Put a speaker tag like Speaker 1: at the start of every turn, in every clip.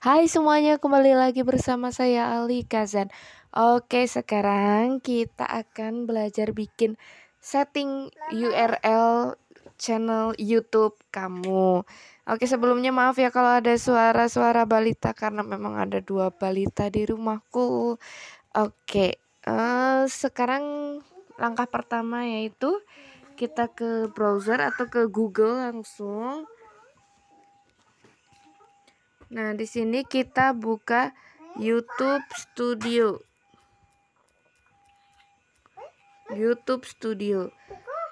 Speaker 1: Hai semuanya, kembali lagi bersama saya Ali Kazan. Oke, sekarang kita akan belajar bikin setting URL channel YouTube kamu. Oke, sebelumnya maaf ya kalau ada suara-suara balita karena memang ada dua balita di rumahku. Oke, uh, sekarang langkah pertama yaitu kita ke browser atau ke Google langsung. Nah, di sini kita buka YouTube Studio. YouTube Studio.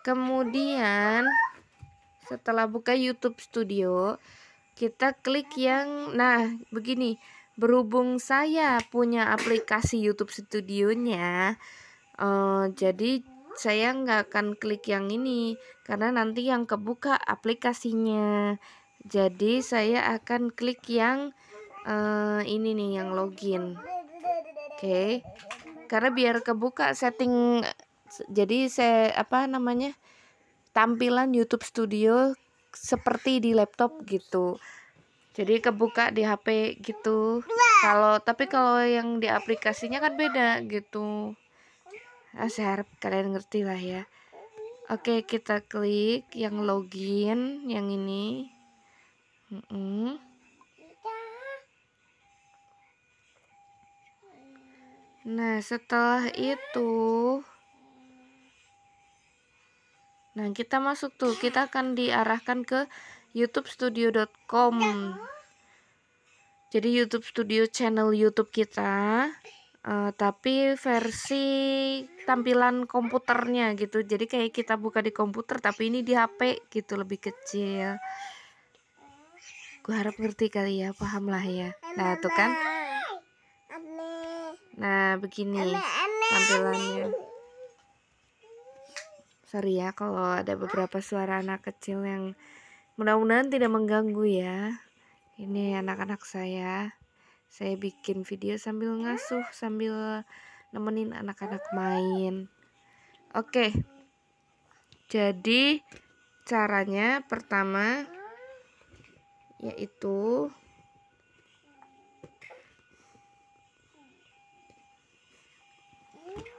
Speaker 1: Kemudian setelah buka YouTube Studio, kita klik yang nah begini. Berhubung saya punya aplikasi YouTube Studionya, eh, jadi saya nggak akan klik yang ini karena nanti yang kebuka aplikasinya jadi saya akan klik yang uh, ini nih yang login oke okay. karena biar kebuka setting jadi saya apa namanya tampilan YouTube Studio seperti di laptop gitu jadi kebuka di HP gitu kalau tapi kalau yang di aplikasinya kan beda gitu nah, saya harap kalian ngerti lah ya oke kita klik yang login yang ini Nah, setelah itu Nah, kita masuk tuh. Kita akan diarahkan ke youtubestudio.com. Jadi YouTube Studio channel YouTube kita, uh, tapi versi tampilan komputernya gitu. Jadi kayak kita buka di komputer, tapi ini di HP gitu lebih kecil. Gue harap ngerti kali ya, paham lah ya. Nah, tuh kan. Nah, begini tampilannya. Sorry ya kalau ada beberapa suara anak kecil yang mudah-mudahan tidak mengganggu ya. Ini anak-anak saya. Saya bikin video sambil ngasuh, sambil nemenin anak-anak main. Oke. Jadi caranya pertama yaitu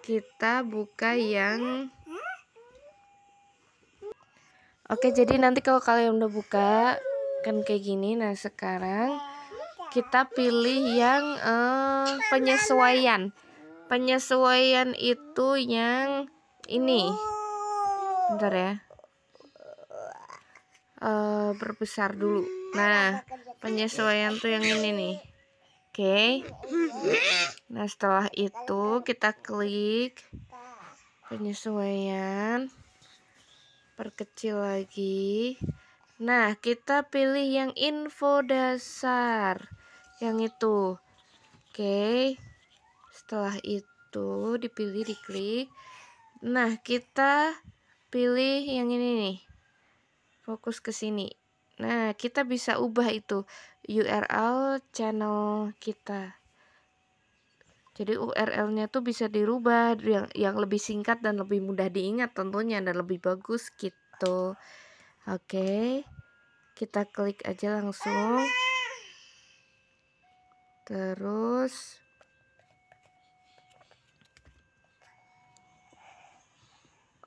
Speaker 1: kita buka yang Oke, jadi nanti kalau kalian udah buka kan kayak gini. Nah, sekarang kita pilih yang eh, penyesuaian. Penyesuaian itu yang ini. Bentar ya. Eh, berbesar dulu. Nah, penyesuaian tuh yang ini nih. Oke. Okay. Nah, setelah itu kita klik penyesuaian. Perkecil lagi. Nah, kita pilih yang info dasar. Yang itu. Oke. Okay. Setelah itu dipilih diklik. Nah, kita pilih yang ini nih. Fokus ke sini. Nah, kita bisa ubah itu URL channel kita. Jadi URL-nya tuh bisa dirubah yang yang lebih singkat dan lebih mudah diingat tentunya dan lebih bagus gitu. Oke. Okay. Kita klik aja langsung. Terus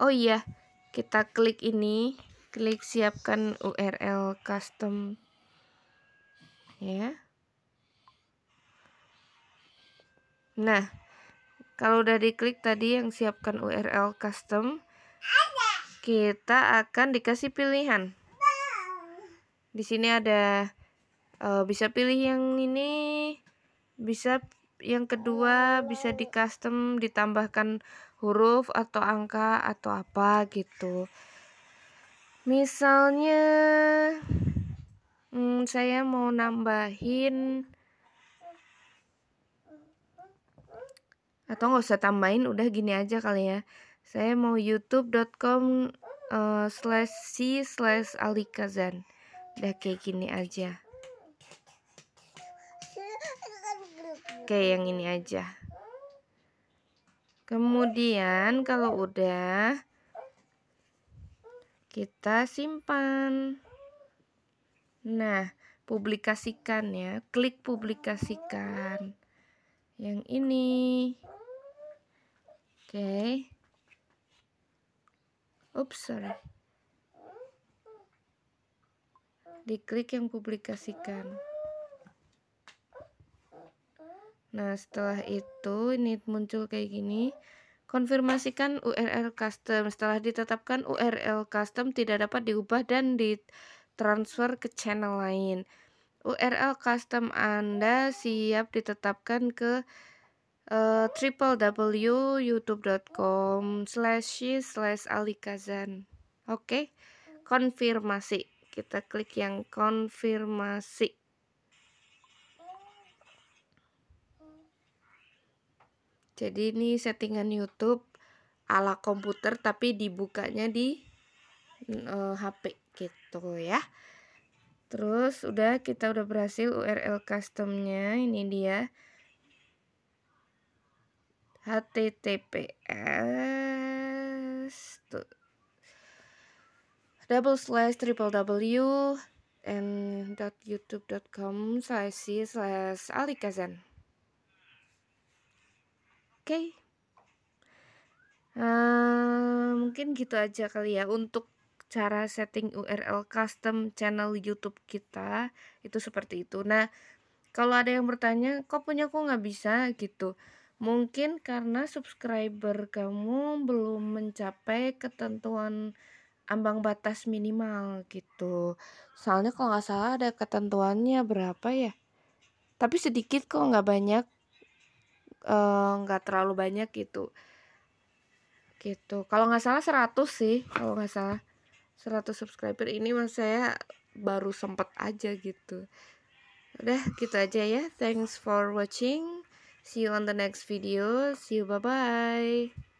Speaker 1: Oh iya, kita klik ini klik siapkan URL custom ya nah kalau udah diklik tadi yang siapkan URL custom kita akan dikasih pilihan di sini ada uh, bisa pilih yang ini bisa yang kedua bisa di custom ditambahkan huruf atau angka atau apa gitu misalnya hmm, saya mau nambahin atau nggak usah tambahin udah gini aja kali ya saya mau youtube.com uh, eh, slash c slash alikazan udah kayak gini aja kayak yang ini aja kemudian kalau udah kita simpan. Nah, publikasikan ya. Klik publikasikan. Yang ini. Oke. Okay. Oops, sorry. Diklik yang publikasikan. Nah, setelah itu ini muncul kayak gini. Konfirmasikan URL custom. Setelah ditetapkan URL custom tidak dapat diubah dan ditransfer ke channel lain. URL custom Anda siap ditetapkan ke uh, eh, www.youtube.com slash slash alikazan oke okay. konfirmasi kita klik yang konfirmasi Jadi ini settingan YouTube ala komputer tapi dibukanya di uh, eh, HP gitu ya. Terus udah kita udah berhasil URL customnya ini dia https double slash triple w and dot youtube.com slash slash alikazan okay. uh, mungkin gitu aja kali ya untuk cara setting URL custom channel YouTube kita itu seperti itu. Nah, kalau ada yang bertanya, kok punya aku nggak bisa gitu? Mungkin karena subscriber kamu belum mencapai ketentuan ambang batas minimal gitu. Soalnya kalau nggak salah ada ketentuannya berapa ya? Tapi sedikit kok nggak banyak Eh, nggak uh, terlalu banyak gitu gitu kalau nggak salah 100 sih kalau nggak salah 100 subscriber ini mas saya baru sempet aja gitu udah gitu aja ya thanks for watching see you on the next video see you bye bye